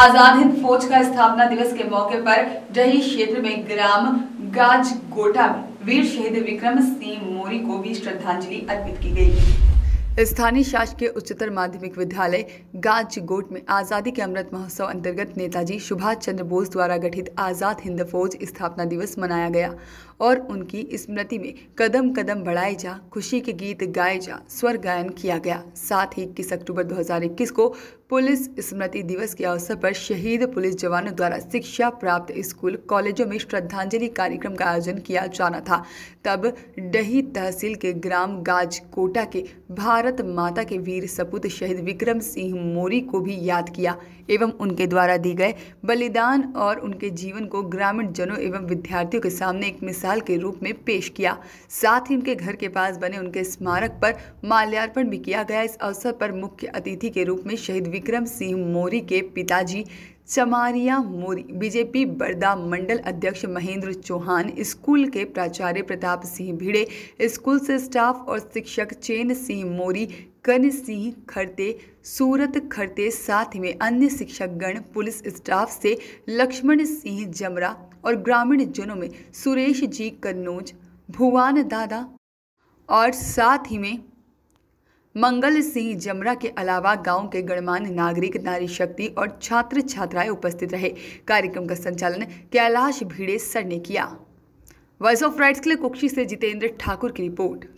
आजाद हिंद फौज का स्थापना दिवस के मौके पर डही क्षेत्र में ग्राम गाजगोटा में वीर शहीद विक्रम सिंह मोरी को भी श्रद्धांजलि अर्पित की गई स्थानीय शासकीय उच्चतर माध्यमिक विद्यालय गाजगोट में आज़ादी के अमृत महोत्सव अंतर्गत नेताजी सुभाष चंद्र बोस द्वारा गठित आज़ाद हिंद फौज स्थापना दिवस मनाया गया और उनकी स्मृति में कदम कदम बढ़ाए जा खुशी के गीत गाए जा स्वर गायन किया गया साथ ही इक्कीस अक्टूबर 2021 को पुलिस स्मृति दिवस के अवसर पर शहीद पुलिस जवानों द्वारा शिक्षा प्राप्त स्कूल कॉलेजों में श्रद्धांजलि कार्यक्रम का आयोजन किया जाना था तब डही तहसील के ग्राम गाजकोटा के भारत माता के वीर सपूत शहीद विक्रम सिंह मोरी को भी याद किया एवं उनके द्वारा दी गए बलिदान और उनके जीवन को ग्रामीण जनों एवं विद्यार्थियों के सामने एक मिसाल के रूप में पेश किया साथ ही उनके घर के पास बने उनके स्मारक पर माल्यार्पण भी किया गया इस अवसर पर मुख्य अतिथि के रूप में शहीद विक्रम सिंह मोरी के पिताजी चमारिया मोरी बीजेपी बरदा मंडल अध्यक्ष महेंद्र चौहान स्कूल के प्राचार्य प्रताप सिंह भिड़े स्कूल से स्टाफ और शिक्षक चैन सिंह मोरी कन सिंह खरते सूरत खरते साथ में अन्य शिक्षकगण पुलिस स्टाफ से लक्ष्मण सिंह जमरा और ग्रामीण जनों में सुरेश जी कन्नौज भुवान दादा और साथ ही में मंगल सिंह जमरा के अलावा गांव के गणमान्य नागरिक नारी शक्ति और छात्र छात्राएं उपस्थित रहे कार्यक्रम का संचालन कैलाश भिड़े सर ने किया वॉइस ऑफ राइट्स के लिए कुक्षी से जितेंद्र ठाकुर की रिपोर्ट